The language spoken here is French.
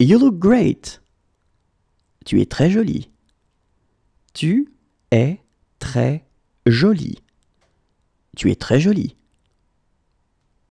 You look great. Tu es très jolie. Tu es très jolie. Tu es très jolie.